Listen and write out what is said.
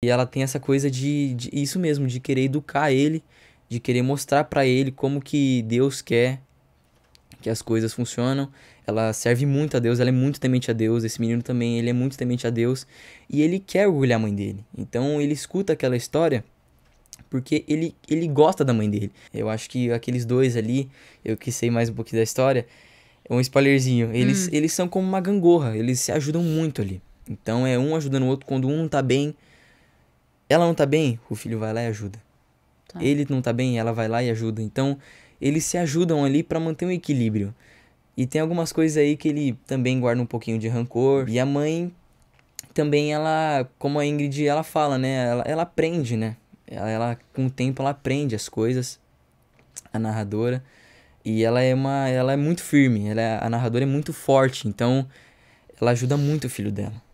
E ela tem essa coisa de, de isso mesmo, de querer educar ele, de querer mostrar para ele como que Deus quer que as coisas funcionam. Ela serve muito a Deus, ela é muito temente a Deus. Esse menino também, ele é muito temente a Deus. E ele quer orgulhar a mãe dele. Então ele escuta aquela história porque ele, ele gosta da mãe dele. Eu acho que aqueles dois ali, eu que sei mais um pouquinho da história, é um spoilerzinho. Eles, hum. eles são como uma gangorra, eles se ajudam muito ali. Então é um ajudando o outro. Quando um não tá bem, ela não tá bem, o filho vai lá e ajuda. Tá. Ele não tá bem, ela vai lá e ajuda. Então, eles se ajudam ali para manter um equilíbrio. E tem algumas coisas aí que ele também guarda um pouquinho de rancor. E a mãe também, ela, como a Ingrid, ela fala, né? Ela, ela aprende, né? Ela, ela, com o tempo, ela aprende as coisas, a narradora. E ela é uma. Ela é muito firme. Ela é, a narradora é muito forte. Então, ela ajuda muito o filho dela.